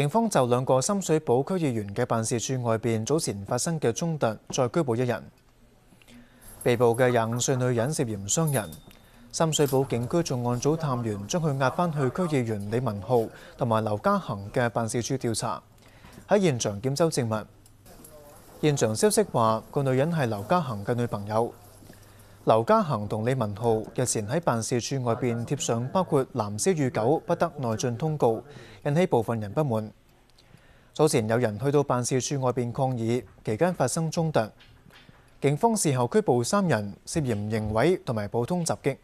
警方就两个深水埗区议员嘅办事处外边早前发生嘅冲突，再拘捕一人。被捕嘅廿五岁女人涉嫌伤人。深水埗警区重案组探员将佢押返去区议员李文浩同埋刘家恒嘅办事处调查，喺现场检收证物。现场消息话，个女人系刘家恒嘅女朋友。刘家恒同李文浩日前喺办事处外边贴上包括蓝色与狗不得内进通告，引起部分人不满。早前有人去到办事处外边抗议，期间发生冲突，警方事后拘捕三人，涉嫌认位同埋普通袭击。